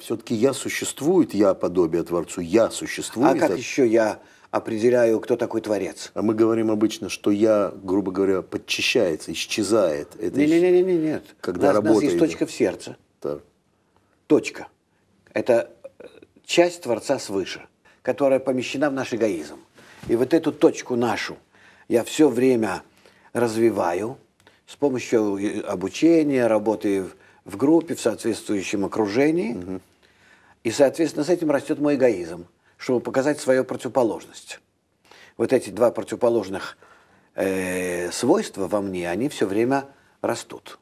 Все-таки я существует, я подобие Творцу, я существую. А как еще я определяю, кто такой Творец? А мы говорим обычно, что я, грубо говоря, подчищается, исчезает. Это не, исч... не, не, не, нет. Когда нас, работа у нас есть точка в сердце. Так. Точка. Это э, часть Творца свыше, которая помещена в наш эгоизм. И вот эту точку нашу я все время развиваю с помощью обучения, работы в, в группе, в соответствующем окружении. Угу. И, соответственно, с этим растет мой эгоизм, чтобы показать свою противоположность. Вот эти два противоположных э, свойства во мне, они все время растут.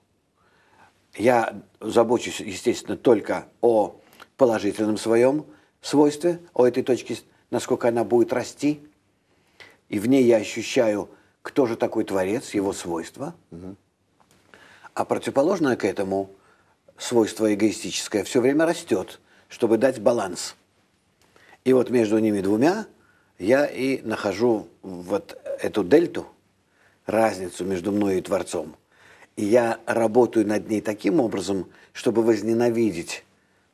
Я забочусь, естественно, только о положительном своем свойстве, о этой точке, насколько она будет расти. И в ней я ощущаю, кто же такой Творец, его свойства. А противоположное к этому свойство эгоистическое все время растет – чтобы дать баланс. И вот между ними двумя я и нахожу вот эту дельту, разницу между мной и Творцом. И я работаю над ней таким образом, чтобы возненавидеть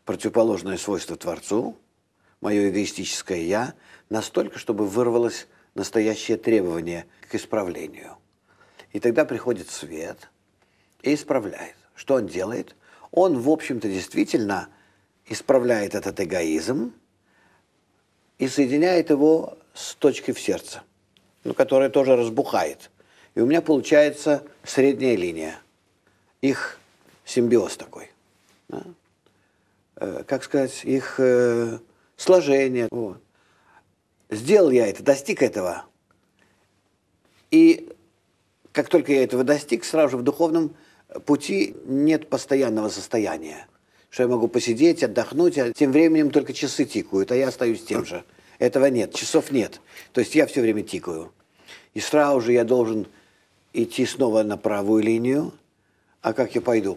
противоположное свойство Творцу, мое эгоистическое «я», настолько, чтобы вырвалось настоящее требование к исправлению. И тогда приходит свет и исправляет. Что он делает? Он, в общем-то, действительно – исправляет этот эгоизм и соединяет его с точкой в сердце, ну, которая тоже разбухает. И у меня получается средняя линия. Их симбиоз такой. Да? Э, как сказать, их э, сложение. Вот. Сделал я это, достиг этого. И как только я этого достиг, сразу же в духовном пути нет постоянного состояния что я могу посидеть, отдохнуть, а тем временем только часы тикают, а я остаюсь тем же. Этого нет, часов нет. То есть я все время тикаю. И сразу же я должен идти снова на правую линию, а как я пойду?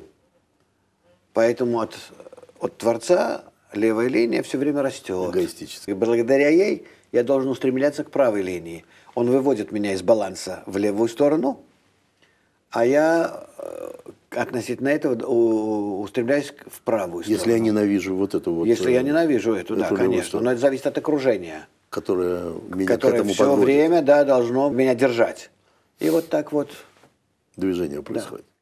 Поэтому от, от Творца левая линия все время растет. И благодаря ей я должен устремляться к правой линии. Он выводит меня из баланса в левую сторону, а я э, относительно этого устремляюсь в правую сторону. Если я ненавижу вот эту вот... Если я э, ненавижу эту, эту да, конечно. Но это зависит от окружения. Которое меня которое к этому все подводит. время, да, должно меня держать. И вот так вот... Движение происходит. Да.